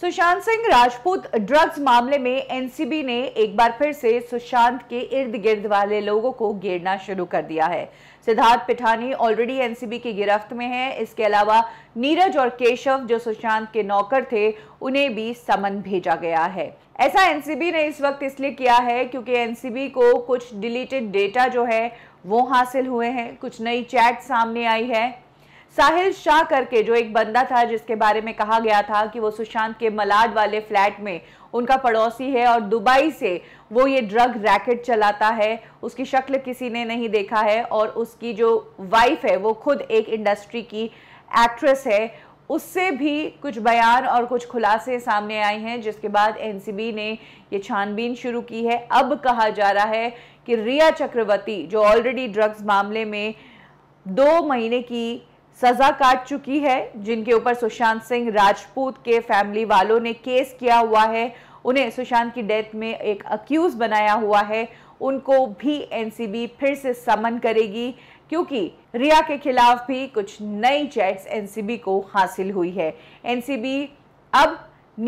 Sushant Singh Rajput drugs मामले में NCB ने एक बार फिर से सुशांत के इर्द गिर्द वाले लोगों को घेरना शुरू कर दिया है सिद्धार्थ पिठानी ऑलरेडी एनसीबी की गिरफ्त में है इसके अलावा नीरज और केशव जो सुशांत के नौकर थे उन्हें भी समन भेजा गया है ऐसा एनसीबी ने इस वक्त इसलिए किया है क्योंकि एनसीबी को कुछ डिलीटेड डेटा जो है वो हासिल हुए हैं कुछ नई चैट सामने आई है साहिल शाह करके जो एक बंदा था जिसके बारे में कहा गया था कि वो सुशांत के मलाड वाले फ्लैट में उनका पड़ोसी है और दुबई से वो ये ड्रग रैकेट चलाता है उसकी शक्ल किसी ने नहीं देखा है और उसकी जो वाइफ है वो खुद एक इंडस्ट्री की एक्ट्रेस है उससे भी कुछ बयान और कुछ खुलासे सामने आए हैं जिसके बाद एनसीबी ने ये छानबीन शुरू की है अब कहा जा रहा है कि रिया चक्रवर्ती जो ऑलरेडी ड्रग्स मामले में दो महीने की सजा काट चुकी है जिनके ऊपर सुशांत सिंह राजपूत के फैमिली वालों ने केस किया हुआ है उन्हें सुशांत की डेथ में एक अक्यूज बनाया हुआ है उनको भी एनसीबी फिर से समन करेगी क्योंकि रिया के खिलाफ भी कुछ नई चैट्स एनसीबी को हासिल हुई है एनसीबी अब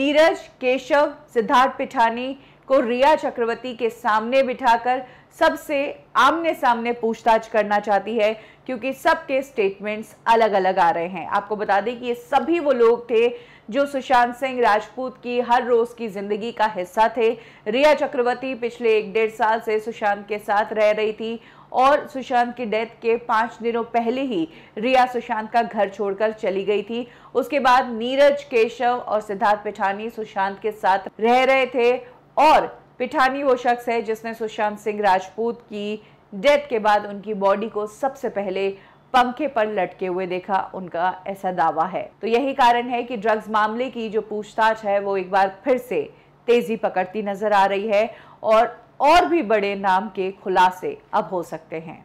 नीरज केशव सिद्धार्थ पिठानी को रिया चक्रवर्ती के सामने बिठाकर सबसे आमने सामने पूछताछ करना चाहती है क्योंकि सबके स्टेटमेंट्स अलग अलग आ रहे हैं आपको बता दें कि ये सभी वो लोग थे जो सुशांत सिंह राजपूत की हर रोज़ की ज़िंदगी का हिस्सा थे रिया चक्रवर्ती पिछले एक डेढ़ साल से सुशांत के साथ रह रही थी और सुशांत की डेथ के पांच दिनों पहले ही रिया सुशांत का घर छोड़कर चली गई थी उसके बाद नीरज केशव और सिद्धार्थ पिठानी सुशांत के साथ रह रहे थे और पिठानी वो शख्स है जिसने सुशांत सिंह राजपूत की डेथ के बाद उनकी बॉडी को सबसे पहले पंखे पर लटके हुए देखा उनका ऐसा दावा है तो यही कारण है कि ड्रग्स मामले की जो पूछताछ है वो एक बार फिर से तेजी पकड़ती नजर आ रही है और और भी बड़े नाम के खुलासे अब हो सकते हैं